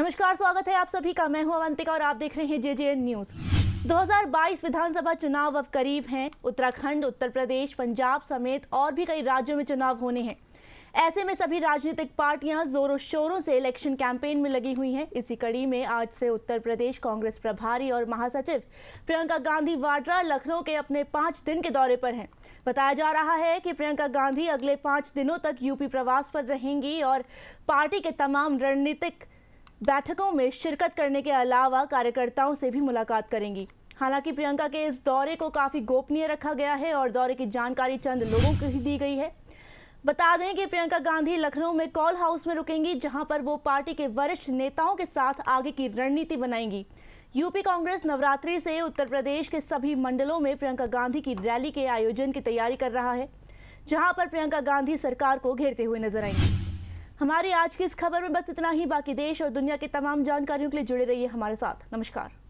नमस्कार स्वागत है आप सभी का मैं हूं अवंतिका और आप देख रहे हैं जे जे एन न्यूज 2022 विधानसभा चुनाव अब करीब हैं उत्तराखंड उत्तर प्रदेश पंजाब समेत और भी कई राज्यों में चुनाव होने हैं ऐसे में सभी राजनीतिक पार्टियां जोरों शोरों से इलेक्शन कैंपेन में लगी हुई हैं इसी कड़ी में आज से उत्तर प्रदेश कांग्रेस प्रभारी और महासचिव प्रियंका गांधी वाड्रा लखनऊ के अपने पांच दिन के दौरे पर हैं बताया जा रहा है कि प्रियंका गांधी अगले पांच दिनों तक यूपी प्रवास पर रहेंगी और पार्टी के तमाम रणनीतिक बैठकों में शिरकत करने के अलावा कार्यकर्ताओं से भी मुलाकात करेंगी हालांकि प्रियंका के इस दौरे को काफ़ी गोपनीय रखा गया है और दौरे की जानकारी चंद लोगों को ही दी गई है बता दें कि प्रियंका गांधी लखनऊ में कॉल हाउस में रुकेंगी जहां पर वो पार्टी के वरिष्ठ नेताओं के साथ आगे की रणनीति बनाएंगी यूपी कांग्रेस नवरात्रि से उत्तर प्रदेश के सभी मंडलों में प्रियंका गांधी की रैली के आयोजन की तैयारी कर रहा है जहां पर प्रियंका गांधी सरकार को घेरते हुए नजर आएंगी हमारी आज की इस खबर में बस इतना ही बाकी देश और दुनिया की तमाम जानकारियों के लिए जुड़े रहिए हमारे साथ नमस्कार